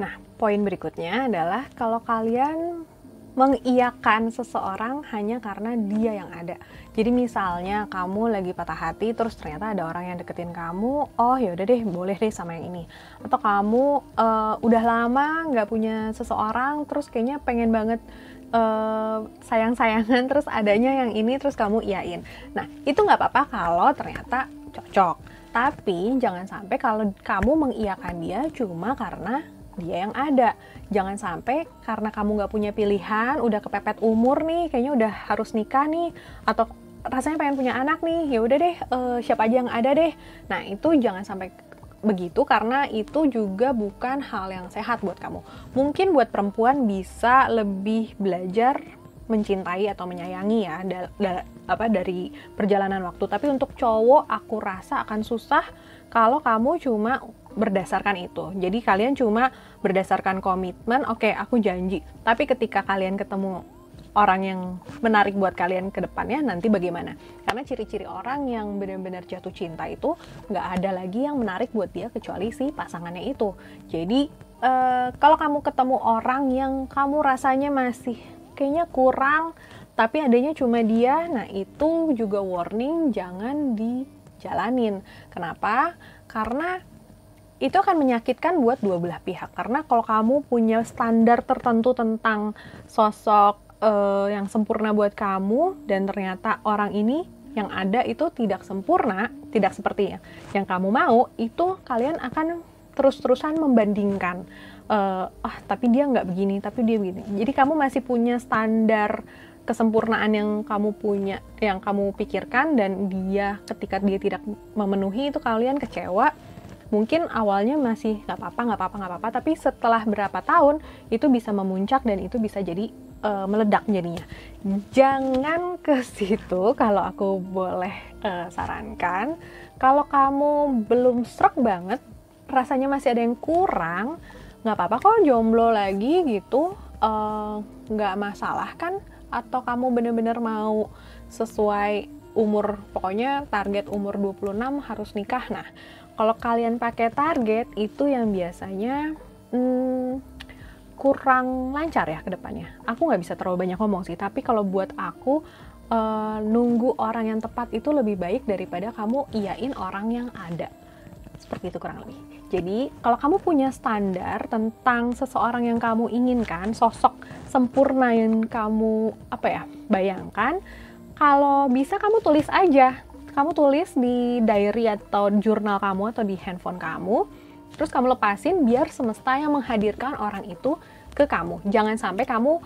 Nah, poin berikutnya adalah kalau kalian mengiyakan seseorang hanya karena dia yang ada. Jadi misalnya kamu lagi patah hati terus ternyata ada orang yang deketin kamu, oh ya udah deh boleh deh sama yang ini. Atau kamu uh, udah lama nggak punya seseorang terus kayaknya pengen banget uh, sayang-sayangan terus adanya yang ini terus kamu iain. Nah itu nggak apa-apa kalau ternyata cocok. Tapi jangan sampai kalau kamu mengiakan dia cuma karena dia yang ada. Jangan sampai karena kamu nggak punya pilihan, udah kepepet umur nih, kayaknya udah harus nikah nih, atau rasanya pengen punya anak nih, ya udah deh, uh, siapa aja yang ada deh. Nah itu jangan sampai begitu karena itu juga bukan hal yang sehat buat kamu. Mungkin buat perempuan bisa lebih belajar mencintai atau menyayangi ya da, da, apa dari perjalanan waktu. Tapi untuk cowok aku rasa akan susah kalau kamu cuma berdasarkan itu. Jadi kalian cuma berdasarkan komitmen, oke okay, aku janji. Tapi ketika kalian ketemu orang yang menarik buat kalian ke depannya nanti bagaimana? Karena ciri-ciri orang yang benar-benar jatuh cinta itu nggak ada lagi yang menarik buat dia kecuali si pasangannya itu. Jadi eh, kalau kamu ketemu orang yang kamu rasanya masih kayaknya kurang, tapi adanya cuma dia, nah itu juga warning jangan dijalanin. Kenapa? Karena itu akan menyakitkan buat dua belah pihak karena kalau kamu punya standar tertentu tentang sosok uh, yang sempurna buat kamu dan ternyata orang ini yang ada itu tidak sempurna, tidak seperti yang kamu mau, itu kalian akan terus-terusan membandingkan uh, ah tapi dia nggak begini, tapi dia begini. Jadi kamu masih punya standar kesempurnaan yang kamu punya, yang kamu pikirkan dan dia ketika dia tidak memenuhi itu kalian kecewa mungkin awalnya masih nggak apa-apa nggak apa-apa nggak apa-apa tapi setelah berapa tahun itu bisa memuncak dan itu bisa jadi uh, meledak jadinya jangan ke situ kalau aku boleh uh, sarankan kalau kamu belum stroke banget rasanya masih ada yang kurang nggak apa-apa kok jomblo lagi gitu eh, nggak uh, masalah kan atau kamu bener-bener mau sesuai umur pokoknya target umur 26 harus nikah nah kalau kalian pakai target itu yang biasanya hmm, kurang lancar ya ke depannya. Aku nggak bisa terlalu banyak ngomong sih, tapi kalau buat aku uh, nunggu orang yang tepat itu lebih baik daripada kamu iyain orang yang ada. Seperti itu kurang lebih. Jadi, kalau kamu punya standar tentang seseorang yang kamu inginkan, sosok sempurna yang kamu apa ya, bayangkan, kalau bisa kamu tulis aja kamu tulis di diary atau jurnal kamu atau di handphone kamu, terus kamu lepasin biar semesta yang menghadirkan orang itu ke kamu. Jangan sampai kamu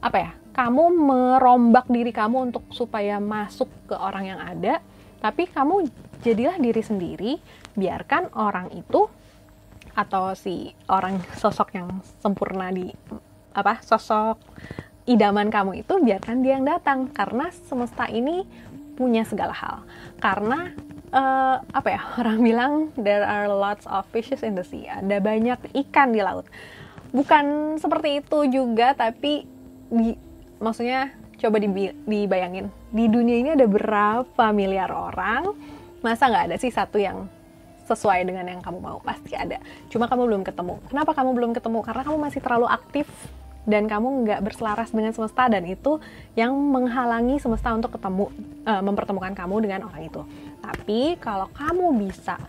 apa ya? Kamu merombak diri kamu untuk supaya masuk ke orang yang ada, tapi kamu jadilah diri sendiri, biarkan orang itu atau si orang sosok yang sempurna di apa sosok idaman kamu itu biarkan dia yang datang karena semesta ini punya segala hal karena uh, apa ya orang bilang there are lots of fishes in the sea ada banyak ikan di laut bukan seperti itu juga tapi di, maksudnya coba dibayangin di dunia ini ada berapa miliar orang masa nggak ada sih satu yang sesuai dengan yang kamu mau pasti ada cuma kamu belum ketemu kenapa kamu belum ketemu karena kamu masih terlalu aktif dan kamu nggak berselaras dengan semesta dan itu yang menghalangi semesta untuk ketemu uh, mempertemukan kamu dengan orang itu. Tapi kalau kamu bisa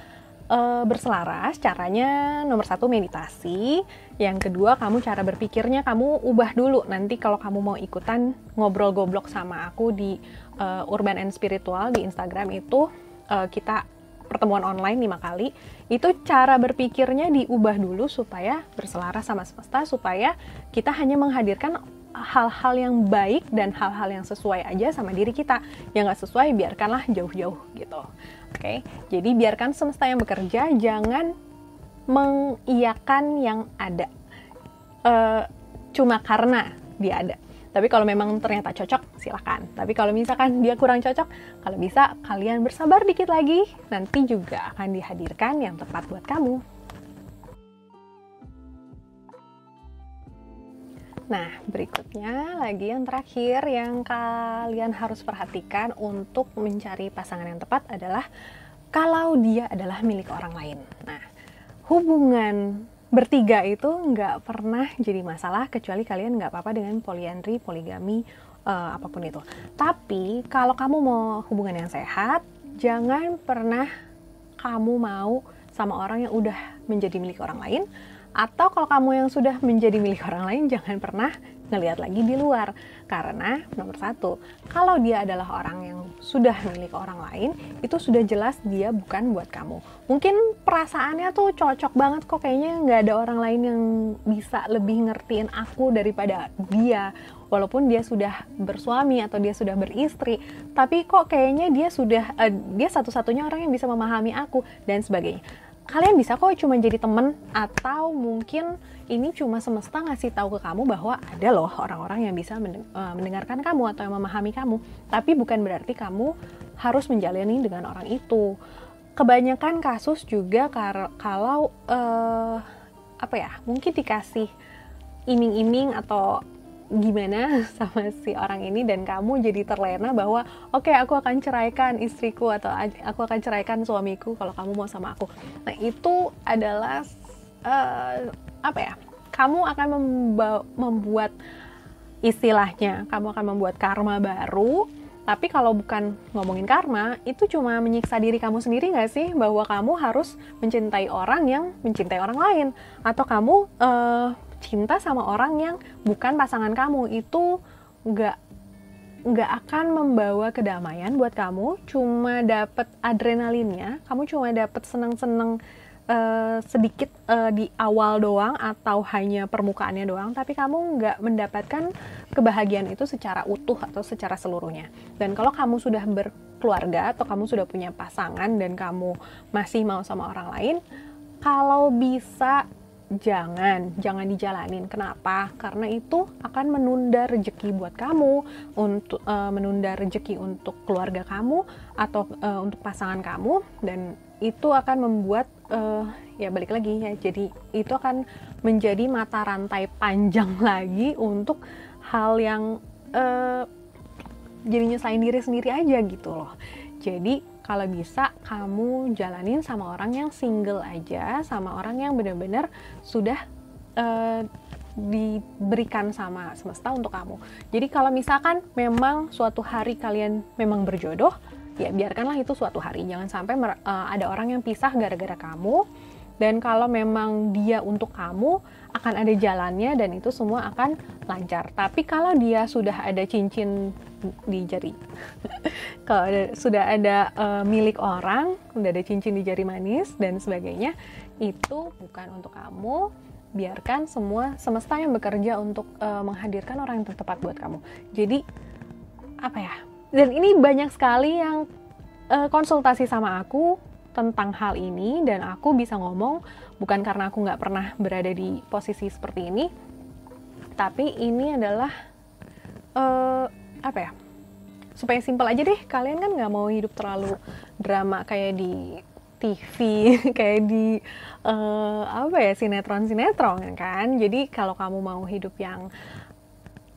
uh, berselaras, caranya nomor satu meditasi, yang kedua kamu cara berpikirnya kamu ubah dulu. Nanti kalau kamu mau ikutan ngobrol goblok sama aku di uh, Urban and Spiritual di Instagram itu uh, kita pertemuan online lima kali, itu cara berpikirnya diubah dulu supaya berselaras sama semesta, supaya kita hanya menghadirkan hal-hal yang baik dan hal-hal yang sesuai aja sama diri kita. Yang nggak sesuai biarkanlah jauh-jauh gitu. Oke, okay? jadi biarkan semesta yang bekerja, jangan mengiyakan yang ada. Uh, cuma karena dia ada. Tapi kalau memang ternyata cocok, silakan. Tapi kalau misalkan dia kurang cocok, kalau bisa kalian bersabar dikit lagi. Nanti juga akan dihadirkan yang tepat buat kamu. Nah, berikutnya lagi yang terakhir yang kalian harus perhatikan untuk mencari pasangan yang tepat adalah kalau dia adalah milik orang lain. Nah, hubungan bertiga itu nggak pernah jadi masalah kecuali kalian nggak apa-apa dengan poliandri, poligami, uh, apapun itu. Tapi kalau kamu mau hubungan yang sehat, jangan pernah kamu mau sama orang yang udah menjadi milik orang lain atau kalau kamu yang sudah menjadi milik orang lain jangan pernah ngelihat lagi di luar. Karena nomor satu, kalau dia adalah orang yang sudah milik orang lain, itu sudah jelas dia bukan buat kamu. Mungkin perasaannya tuh cocok banget kok kayaknya nggak ada orang lain yang bisa lebih ngertiin aku daripada dia walaupun dia sudah bersuami atau dia sudah beristri tapi kok kayaknya dia sudah uh, dia satu-satunya orang yang bisa memahami aku dan sebagainya kalian bisa kok cuma jadi temen atau mungkin ini cuma semesta ngasih tahu ke kamu bahwa ada loh orang-orang yang bisa eh, mendengarkan kamu atau yang memahami kamu tapi bukan berarti kamu harus menjalani dengan orang itu kebanyakan kasus juga kalau uh, apa ya mungkin dikasih iming-iming atau gimana sama si orang ini dan kamu jadi terlena bahwa oke okay, aku akan ceraikan istriku atau aku akan ceraikan suamiku kalau kamu mau sama aku. Nah itu adalah uh, apa ya? Kamu akan membuat istilahnya, kamu akan membuat karma baru. Tapi kalau bukan ngomongin karma, itu cuma menyiksa diri kamu sendiri nggak sih bahwa kamu harus mencintai orang yang mencintai orang lain atau kamu uh, cinta sama orang yang bukan pasangan kamu itu nggak nggak akan membawa kedamaian buat kamu cuma dapet adrenalinnya kamu cuma dapet seneng-seneng uh, sedikit uh, di awal doang atau hanya permukaannya doang tapi kamu nggak mendapatkan kebahagiaan itu secara utuh atau secara seluruhnya dan kalau kamu sudah berkeluarga atau kamu sudah punya pasangan dan kamu masih mau sama orang lain kalau bisa jangan, jangan dijalanin. Kenapa? Karena itu akan menunda rejeki buat kamu, untuk e, menunda rejeki untuk keluarga kamu atau e, untuk pasangan kamu dan itu akan membuat uh, ya balik lagi ya jadi itu akan menjadi mata rantai panjang lagi untuk hal yang uh, jadinya selain diri sendiri aja gitu loh jadi kalau bisa kamu jalanin sama orang yang single aja, sama orang yang benar-benar sudah uh, diberikan sama semesta untuk kamu. Jadi kalau misalkan memang suatu hari kalian memang berjodoh, ya biarkanlah itu suatu hari. Jangan sampai uh, ada orang yang pisah gara-gara kamu dan kalau memang dia untuk kamu akan ada jalannya dan itu semua akan lancar tapi kalau dia sudah ada cincin di jari kalau ada, sudah ada uh, milik orang sudah ada cincin di jari manis dan sebagainya itu bukan untuk kamu biarkan semua semesta yang bekerja untuk uh, menghadirkan orang yang tepat buat kamu jadi apa ya dan ini banyak sekali yang uh, konsultasi sama aku tentang hal ini dan aku bisa ngomong bukan karena aku nggak pernah berada di posisi seperti ini tapi ini adalah uh, apa ya supaya simpel aja deh kalian kan nggak mau hidup terlalu drama kayak di TV kayak di uh, apa ya sinetron sinetron kan jadi kalau kamu mau hidup yang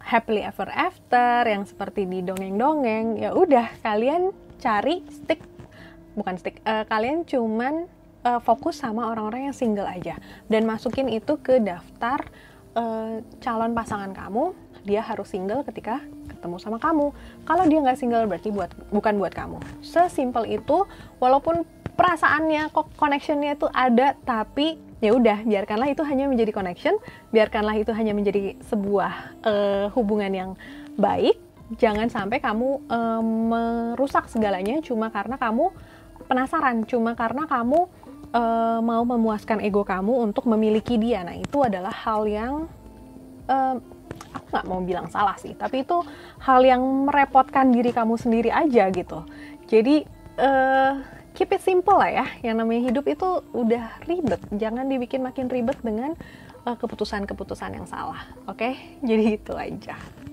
happily ever after yang seperti di dongeng-dongeng ya udah kalian cari stick bukan stick uh, kalian cuman uh, fokus sama orang-orang yang single aja dan masukin itu ke daftar uh, calon pasangan kamu dia harus single ketika ketemu sama kamu kalau dia nggak single berarti buat bukan buat kamu sesimpel itu walaupun perasaannya kok connectionnya itu ada tapi ya udah biarkanlah itu hanya menjadi connection biarkanlah itu hanya menjadi sebuah uh, hubungan yang baik jangan sampai kamu uh, merusak segalanya cuma karena kamu penasaran cuma karena kamu e, mau memuaskan ego kamu untuk memiliki dia. Nah, itu adalah hal yang e, aku nggak mau bilang salah sih, tapi itu hal yang merepotkan diri kamu sendiri aja gitu. Jadi e, keep it simple lah ya. Yang namanya hidup itu udah ribet, jangan dibikin makin ribet dengan keputusan-keputusan yang salah. Oke, okay? jadi itu aja.